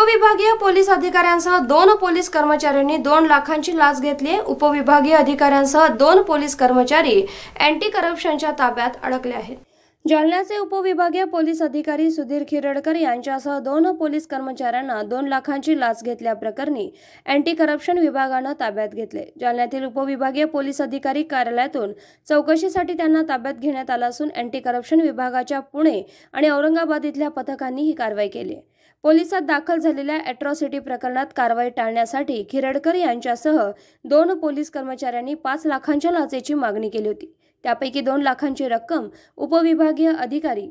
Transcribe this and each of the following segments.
उपविभागीय पोलीस अधिकाऱ्यांसह दोन पोलीस कर्मचाऱ्यांनी दोन लाखांची लाच घेतली उपविभागीय अधिकाऱ्यांसह दोन पोलीस कर्मचारी अँटी करप्शनच्या ताब्यात अडकले आहेत जालन्याचे उपविभागीय पोलीस अधिकारी सुधीर खिरडकर यांच्यासह दोन पोलीस कर्मचाऱ्यांना दोन लाखांची लाच घेतल्याप्रकरणी अँटी करप्शन विभागानं ताब्यात घेतले जालन्यातील उपविभागीय पोलीस अधिकारी कार्यालयातून चौकशीसाठी त्यांना ताब्यात घेण्यात आलं असून अँटी करप्शन विभागाच्या पुणे आणि औरंगाबाद इथल्या पथकांनी ही कारवाई केली पोलिसात दाखल झालेल्या अॅट्रॉसिटी प्रकरणात कारवाई टाळण्यासाठी खिरडकर यांच्यासह दोन पोलीस कर्मचाऱ्यांनी पाच लाखांच्या लाचेची मागणी केली होती त्यापैकी दोन लाखांची रक्कम उपविभागीय अधिकारी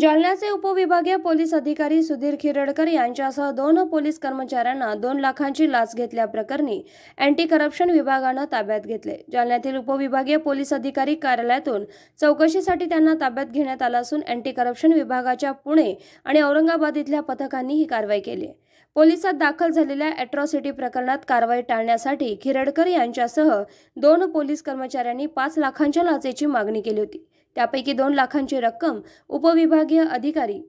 जालन्याचे उपविभागीय पोलीस अधिकारी सुधीर खिरडकर यांच्यासह दोन पोलीस कर्मचाऱ्यांना दोन लाखांची लाच घेतल्याप्रकरणी अँटी करप्शन विभागानं ताब्यात घेतले जालन्यातील उपविभागीय पोलीस अधिकारी कार्यालयातून चौकशीसाठी त्यांना ताब्यात घेण्यात आलं असून अँटी करप्शन विभागाच्या पुणे आणि औरंगाबाद इथल्या पथकांनी ही कारवाई केली पोलिसात दाखल झालेल्या अॅट्रॉसिटी प्रकरणात कारवाई टाळण्यासाठी खिरडकर यांच्यासह दोन पोलीस कर्मचाऱ्यांनी पाच लाखांच्या लाचेची मागणी केली होती त्यापैकी दोन लाखांची रक्कम उपविभागीय अधिकारी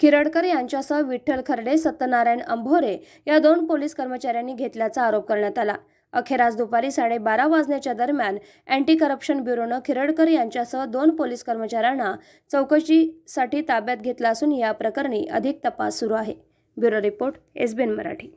खिरडकर यांच्यासह विठ्ठल खर्डे सत्यनारायण अंभोरे या दोन पोलीस कर्मचाऱ्यांनी घेतल्याचा आरोप करण्यात आला अखेर आज दुपारी साडेबारा वाजण्याच्या दरम्यान अँटी करप्शन ब्युरोनं खिरडकर यांच्यासह दोन पोलीस कर्मचाऱ्यांना चौकशीसाठी ताब्यात घेतला असून या प्रकरणी अधिक तपास सुरू आहे ब्युरो रिपोर्ट एसबीएन मराठी